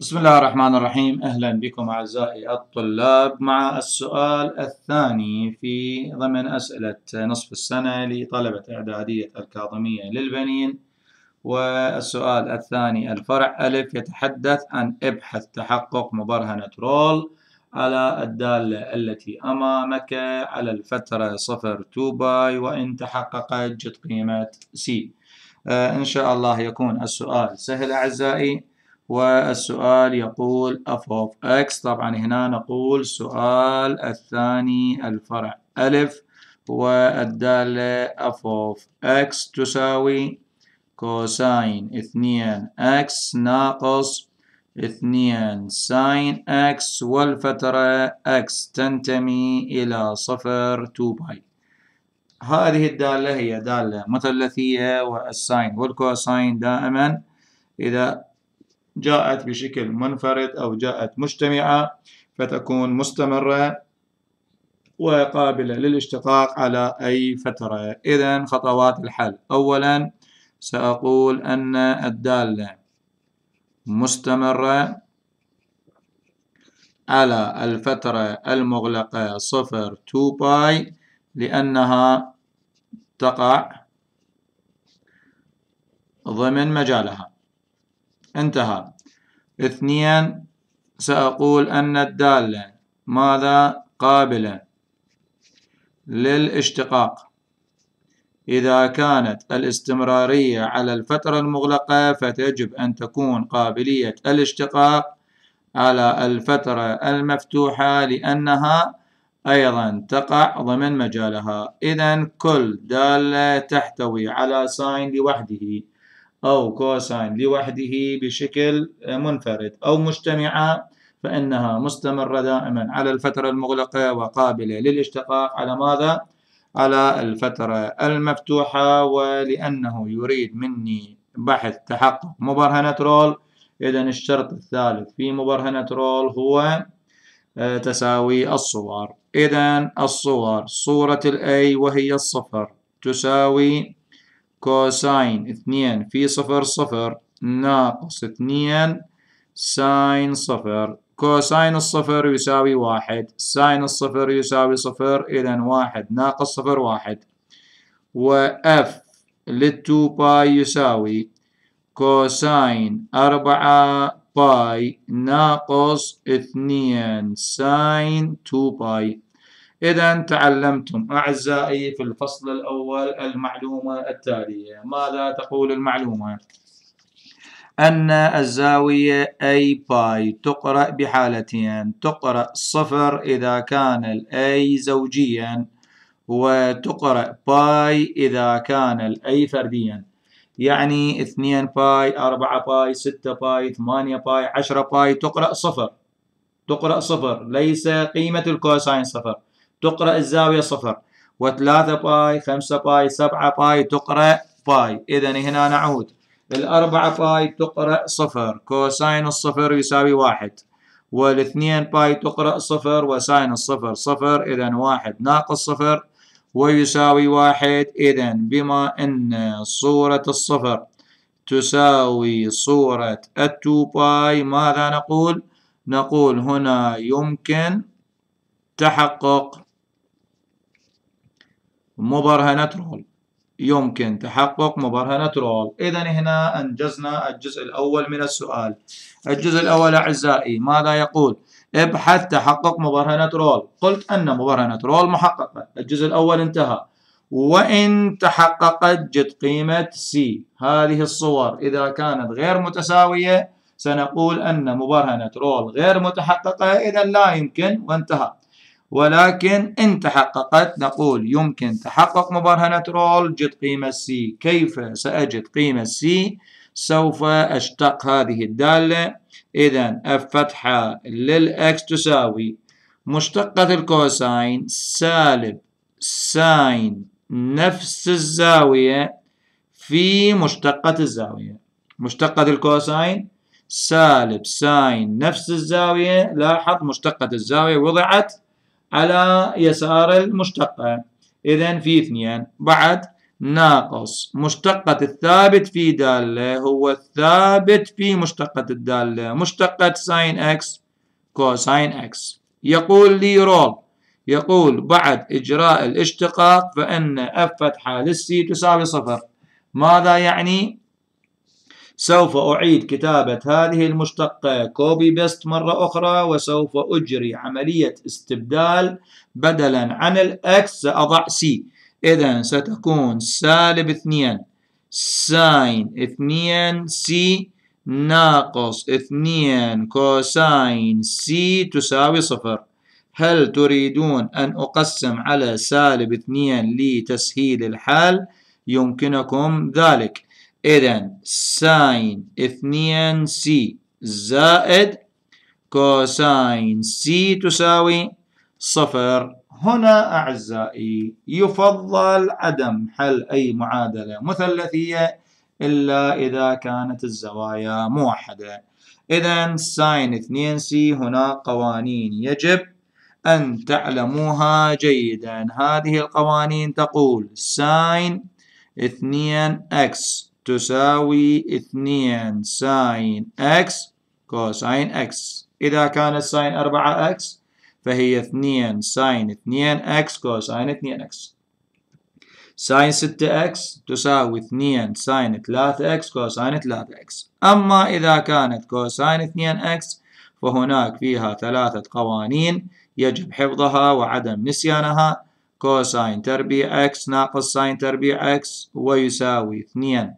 بسم الله الرحمن الرحيم أهلا بكم أعزائي الطلاب مع السؤال الثاني في ضمن أسئلة نصف السنة لطلبة إعدادية الكاظمية للبنين والسؤال الثاني الفرع ألف يتحدث عن ابحث تحقق مبرهنة رول على الدالة التي أمامك على الفترة صفر توباي باي وإن تحققت جد قيمة سي آه إن شاء الله يكون السؤال سهل أعزائي والسؤال يقول f of x طبعا هنا نقول السؤال الثاني الفرع ألف والدالة f of x تساوي كوساين اثنين x ناقص اثنين ساين x والفترة x تنتمي إلى صفر 2 باي هذه الدالة هي دالة مثلثية والساين والكوساين دائما إذا جاءت بشكل منفرد أو جاءت مجتمعة فتكون مستمرة وقابلة للاشتقاق على أي فترة إذا خطوات الحل أولا سأقول أن الدالة مستمرة على الفترة المغلقة صفر 2 باي لأنها تقع ضمن مجالها انتهى اثنيا سأقول أن الدالة ماذا قابلة للاشتقاق إذا كانت الاستمرارية على الفترة المغلقة فتجب أن تكون قابلية الاشتقاق على الفترة المفتوحة لأنها أيضا تقع ضمن مجالها إذا كل دالة تحتوي على ساين لوحده أو كوساين لوحده بشكل منفرد أو مجتمعة فإنها مستمرة دائما على الفترة المغلقة وقابلة للاشتقاق على ماذا؟ على الفترة المفتوحة ولأنه يريد مني بحث تحقق مبرهنة رول إذا الشرط الثالث في مبرهنة رول هو آه، تساوي الصور إذا الصور صورة الأي وهي الصفر تساوي كوساين اثنين في صفر صفر ناقص اثنين ساين صفر كوساين الصفر يساوي واحد ساين الصفر يساوي صفر إذا واحد ناقص صفر واحد وإف للتو باي يساوي كوساين أربعة باي ناقص اثنين ساين تو باي إذا تعلمتم أعزائي في الفصل الأول المعلومة التالية ماذا تقول المعلومة؟ أن الزاوية أي باي تقرأ بحالتين تقرأ صفر إذا كان الأي زوجيا وتقرأ باي إذا كان الأي فرديا يعني 2 باي 4 باي 6 باي 8 باي 10 باي تقرأ صفر تقرأ صفر ليس قيمة الكوساين صفر تقرأ الزاوية صفر وثلاثة باي خمسة باي سبعة باي تقرأ باي إذا هنا نعود الأربعة باي تقرأ صفر كوساين الصفر يساوي واحد والاثنين باي تقرأ صفر وساين الصفر صفر إذا واحد ناقص صفر ويساوي واحد إذا بما أن صورة الصفر تساوي صورة التو باي ماذا نقول؟ نقول هنا يمكن تحقق مبرهنة رول يمكن تحقق مبرهنة رول إذا هنا أنجزنا الجزء الأول من السؤال الجزء الأول أعزائي ماذا يقول ابحث تحقق مبرهنة رول قلت أن مبرهنة رول محققة الجزء الأول انتهى وإن تحققت جد قيمة C هذه الصور إذا كانت غير متساوية سنقول أن مبرهنة رول غير متحققة إذا لا يمكن وانتهى ولكن إن تحققت نقول يمكن تحقق مبرهنة رول جد قيمة سي كيف سأجد قيمة سي سوف أشتق هذه الدالة إذا F فتحة للإكس تساوي مشتقة الكوساين سالب ساين نفس الزاوية في مشتقة الزاوية مشتقة الكوساين سالب ساين نفس الزاوية لاحظ مشتقة الزاوية وضعت على يسار المشتقة إذا في اثنين بعد ناقص مشتقة الثابت في دالة هو الثابت في مشتقة الدالة مشتقة ساين اكس كوساين اكس يقول لي رول يقول بعد إجراء الاشتقاق فإن اف فتحة للسي تساوي صفر ماذا يعني؟ سوف أعيد كتابة هذه المشتقة كوبي بيست مرة أخرى وسوف أجري عملية استبدال بدلا عن الأكس سأضع سي إذا ستكون سالب اثنين ساين اثنين سي ناقص اثنين كوساين سي تساوي صفر هل تريدون أن أقسم على سالب اثنين لتسهيل الحال؟ يمكنكم ذلك إذن ساين اثنين سي زائد كوساين سي تساوي صفر هنا أعزائي يفضل عدم حل أي معادلة مثلثية إلا إذا كانت الزوايا موحدة إذن ساين اثنين سي هنا قوانين يجب أن تعلموها جيدا هذه القوانين تقول ساين 2 اكس تساوي 2 ساين اكس كوساين اكس إذا كانت ساين 4 اكس فهي 2 ساين 2 اكس كوساين 2 اكس ساين 6 اكس تساوي 2 ساين 3 اكس كوساين 3 اكس أما إذا كانت كوساين 2 اكس فهناك فيها ثلاثة قوانين يجب حفظها وعدم نسيانها كوساين تربيع اكس ناقص ساين تربيع اكس ويساوي 2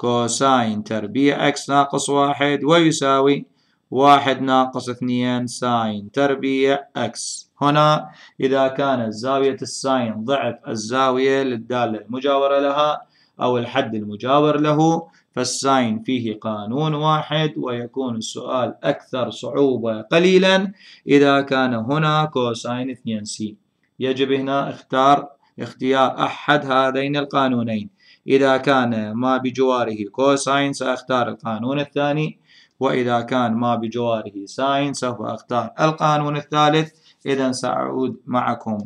كوساين تربيع اكس ناقص واحد ويساوي واحد ناقص اثنين ساين تربيع اكس هنا إذا كانت زاوية الساين ضعف الزاوية للدالة المجاورة لها أو الحد المجاور له فالساين فيه قانون واحد ويكون السؤال أكثر صعوبة قليلا إذا كان هنا كوساين 2 سي يجب هنا اختار اختيار أحد هذين القانونين إذا كان ما بجواره كوساين سأختار القانون الثاني وإذا كان ما بجواره ساين سوف أختار القانون الثالث إذا سأعود معكم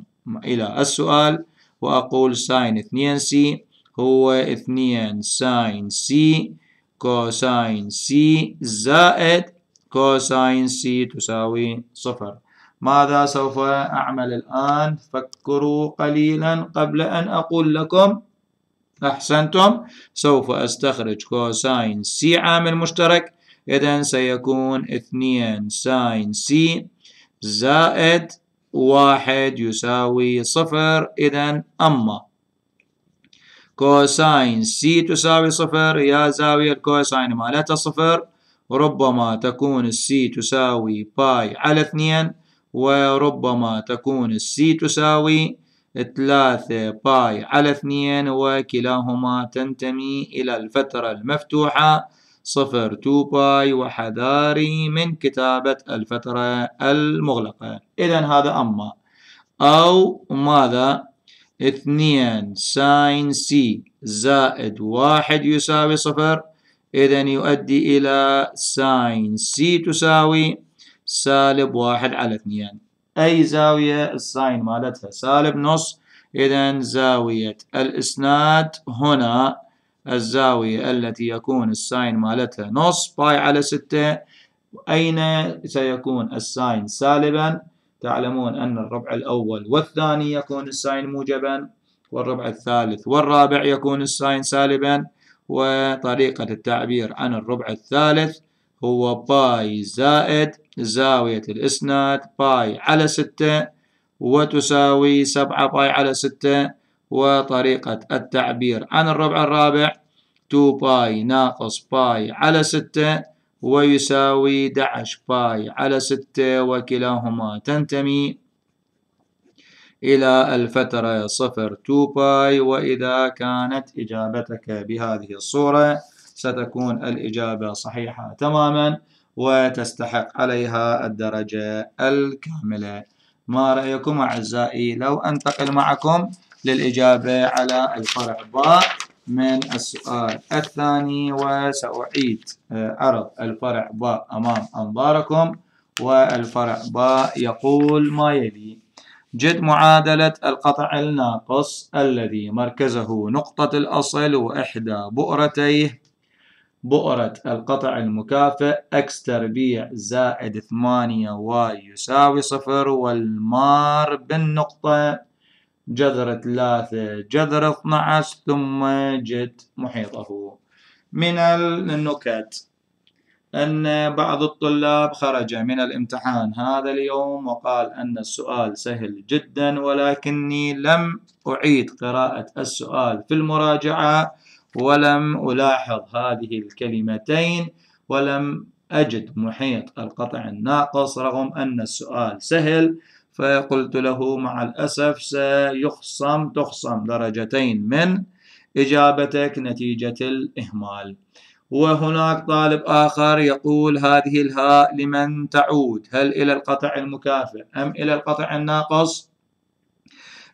إلى السؤال وأقول ساين 2 سي هو 2 ساين سي كوساين سي زائد كوساين سي تساوي صفر ماذا سوف أعمل الآن؟ فكروا قليلا قبل أن أقول لكم أحسنتم سوف أستخرج كوساين سي عامل مشترك إذا سيكون اثنين ساين سي زائد واحد يساوي صفر إذا أما كوساين سي تساوي صفر يا زاوية الكوساين مالتها صفر ربما تكون السي تساوي باي على اثنين وربما تكون السي تساوي ثلاثة باي على اثنين وكلاهما تنتمي إلى الفترة المفتوحة صفر تو باي وحذاري من كتابة الفترة المغلقة إذا هذا أما أو ماذا اثنين ساين سي زائد واحد يساوي صفر إذا يؤدي إلى ساين سي تساوي سالب واحد على اثنين أي زاوية الساين مالتها سالب نص إذا زاوية الإسناد هنا الزاوية التي يكون الساين مالتها نص باي على ستة أين سيكون الساين سالبا تعلمون أن الربع الأول والثاني يكون الساين موجبا والربع الثالث والرابع يكون الساين سالبا وطريقة التعبير عن الربع الثالث هو باي زائد زاوية الإسناد باي على ستة وتساوي سبعة باي على ستة وطريقة التعبير عن الربع الرابع 2 باي ناقص باي على ستة ويساوي 11 باي على ستة وكلاهما تنتمي إلى الفترة صفر 2 باي وإذا كانت إجابتك بهذه الصورة ستكون الإجابة صحيحة تماما وتستحق عليها الدرجة الكاملة ما رأيكم أعزائي لو أنتقل معكم للإجابة على الفرع باء من السؤال الثاني وسأعيد آه، عرض الفرع باء أمام أنظاركم والفرع باء يقول ما يلي جد معادلة القطع الناقص الذي مركزه نقطة الأصل وإحدى بؤرتيه بؤرة القطع المكافئ x تربيع زائد 8 y يساوي صفر والمار بالنقطة جذر 3 جذر 12 ثم جت محيطه من النكت أن بعض الطلاب خرج من الامتحان هذا اليوم وقال أن السؤال سهل جدا ولكني لم أعيد قراءة السؤال في المراجعة ولم ألاحظ هذه الكلمتين ولم أجد محيط القطع الناقص رغم أن السؤال سهل فقلت له مع الأسف سيخصم تخصم درجتين من إجابتك نتيجة الإهمال وهناك طالب آخر يقول هذه الهاء لمن تعود هل إلى القطع المكافئ أم إلى القطع الناقص؟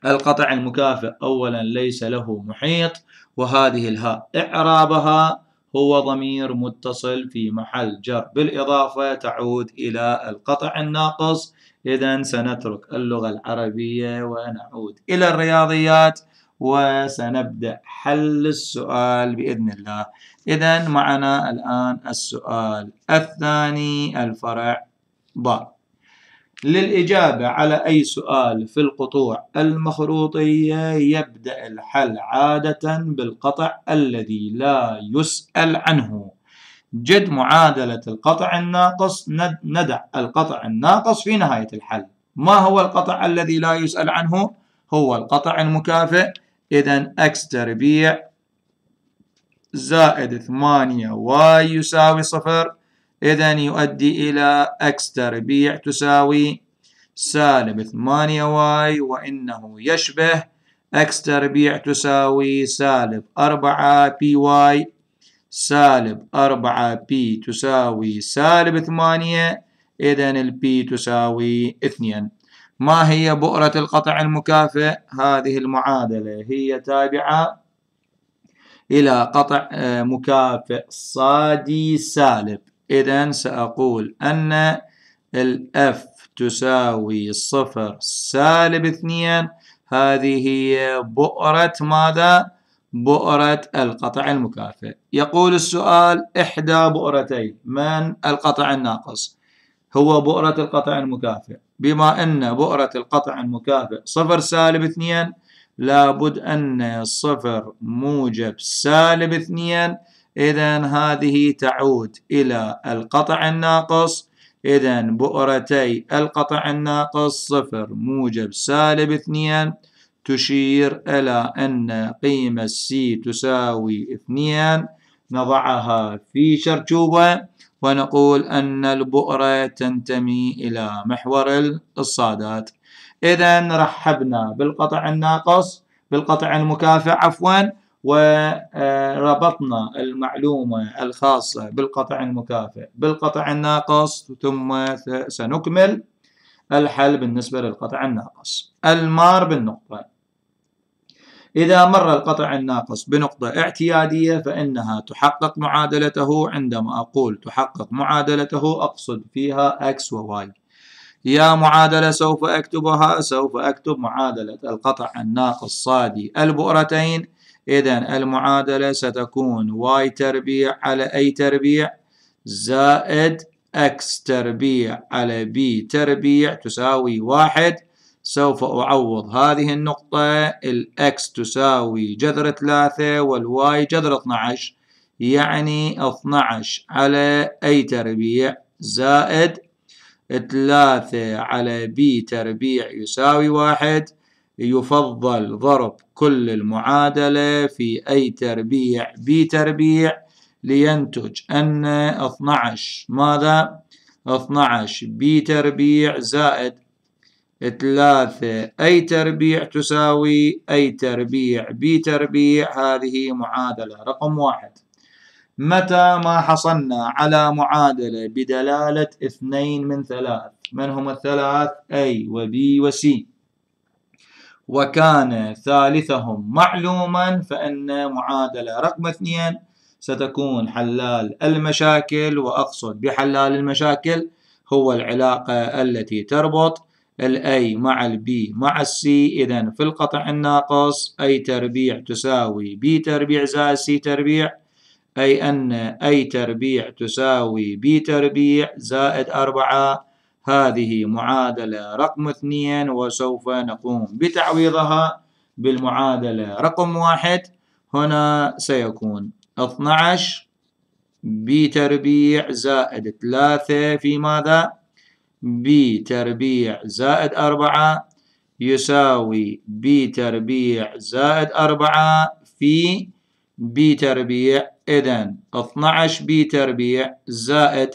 القطع المكافئ أولا ليس له محيط وهذه الهاء إعرابها هو ضمير متصل في محل جر بالإضافة تعود إلى القطع الناقص إذا سنترك اللغة العربية ونعود إلى الرياضيات وسنبدأ حل السؤال بإذن الله إذا معنا الآن السؤال الثاني الفرع ضار للإجابة على أي سؤال في القطوع المخروطية يبدأ الحل عادة بالقطع الذي لا يسأل عنه جد معادلة القطع الناقص ندع القطع الناقص في نهاية الحل ما هو القطع الذي لا يسأل عنه؟ هو القطع المكافئ إذا x تربيع زائد 8 y يساوي صفر إذا يؤدي إلى x تربيع تساوي سالب 8y وإنه يشبه x تربيع تساوي سالب 4py سالب 4p تساوي سالب 8 إذا البي تساوي 2 ما هي بؤرة القطع المكافئ؟ هذه المعادلة هي تابعة إلى قطع آه، مكافئ صادي سالب إذا سأقول أن الأف تساوي صفر سالب اثنين هذه هي بؤرة ماذا؟ بؤرة القطع المكافئ يقول السؤال إحدى بؤرتي من القطع الناقص هو بؤرة القطع المكافئ بما أن بؤرة القطع المكافئ صفر سالب اثنين لابد أن صفر موجب سالب اثنين إذا هذه تعود إلى القطع الناقص إذا بؤرتي القطع الناقص صفر موجب سالب اثنين تشير إلى أن قيمة سي تساوي اثنين نضعها في شرجوبة ونقول أن البؤرة تنتمي إلى محور الصادات إذا رحبنا بالقطع الناقص بالقطع المكافئ عفواً وربطنا المعلومة الخاصة بالقطع المكافئ بالقطع الناقص ثم سنكمل الحل بالنسبة للقطع الناقص المار بالنقطة إذا مر القطع الناقص بنقطة اعتيادية فإنها تحقق معادلته عندما أقول تحقق معادلته أقصد فيها x و y يا معادلة سوف أكتبها سوف أكتب معادلة القطع الناقص صادي البؤرتين إذا المعادلة ستكون y تربيع على a تربيع زائد x تربيع على b تربيع تساوي واحد سوف أعوض هذه النقطة x تساوي جذر ثلاثة y جذر 12 يعني 12 على أي تربيع زائد ثلاثة على b تربيع يساوي واحد يفضل ضرب كل المعادلة في أي تربيع بتربيع لينتج أن 12 ماذا؟ 12 بتربيع زائد 3 أي تربيع تساوي أي تربيع بتربيع هذه معادلة رقم واحد متى ما حصلنا على معادلة بدلالة اثنين من ثلاث من هم الثلاث أي وبي وسي وكان ثالثهم معلوما فإن معادلة رقم اثنين ستكون حلال المشاكل وأقصد بحلال المشاكل هو العلاقة التي تربط الاي مع البي مع السي اذا في القطع الناقص اي تربيع تساوي بي تربيع زائد سي تربيع اي ان اي تربيع تساوي بي تربيع زائد أربعة هذه معادلة رقم اثنين وسوف نقوم بتعويضها بالمعادلة رقم واحد هنا سيكون 12 بي تربيع زائد 3 في ماذا؟ بي تربيع زائد 4 يساوي بي تربيع زائد 4 في بي تربيع إذن 12 بي تربيع زائد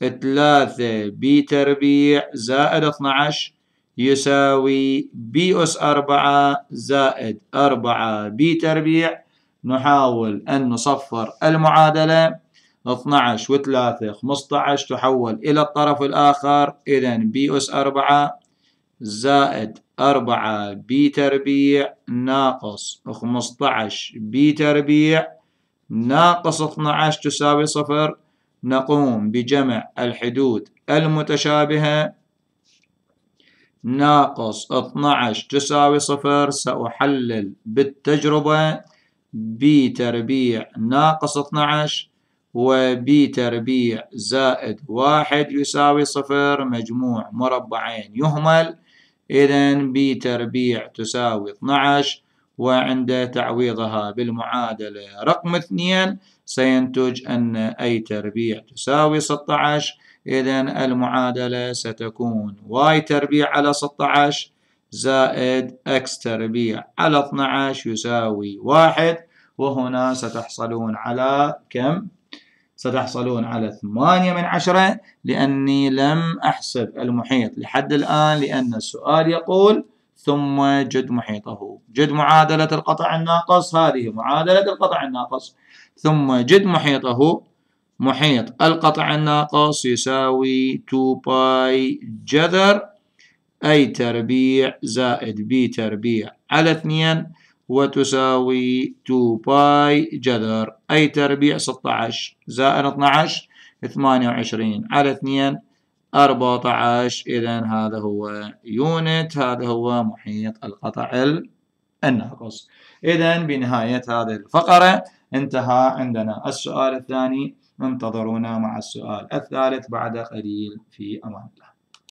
3 بي تربيع زائد 12 يساوي بي أس 4 زائد 4 بي تربيع نحاول أن نصفر المعادلة 12 و 3 15 تحول إلى الطرف الآخر إذن بي أس 4 زائد 4 بي تربيع ناقص 15 بي تربيع ناقص 12 تساوي صفر نقوم بجمع الحدود المتشابهة ناقص 12 تساوي صفر سأحلل بالتجربة ب تربيع ناقص 12 وب تربيع زائد واحد يساوي صفر مجموع مربعين يهمل إذن ب تربيع تساوي 12 وعند تعويضها بالمعادلة رقم اثنين سينتج أن أي تربيع تساوي 16 إذا المعادلة ستكون y تربيع على 16 زائد x تربيع على 12 يساوي واحد وهنا ستحصلون على كم؟ ستحصلون على 8 من عشرة لأني لم أحسب المحيط لحد الآن لأن السؤال يقول ثم جد محيطه جد معادلة القطع الناقص هذه معادلة القطع الناقص ثم جد محيطه محيط القطع الناقص يساوي 2 باي جذر أي تربيع زائد بي تربيع على 2 وتساوي 2 باي جذر أي تربيع 16 زائد 12 28 على 2 14 إذا هذا هو يونت هذا هو محيط القطع الناقص إذا بنهاية هذه الفقرة انتهى عندنا السؤال الثاني انتظرونا مع السؤال الثالث بعد قليل في أمان الله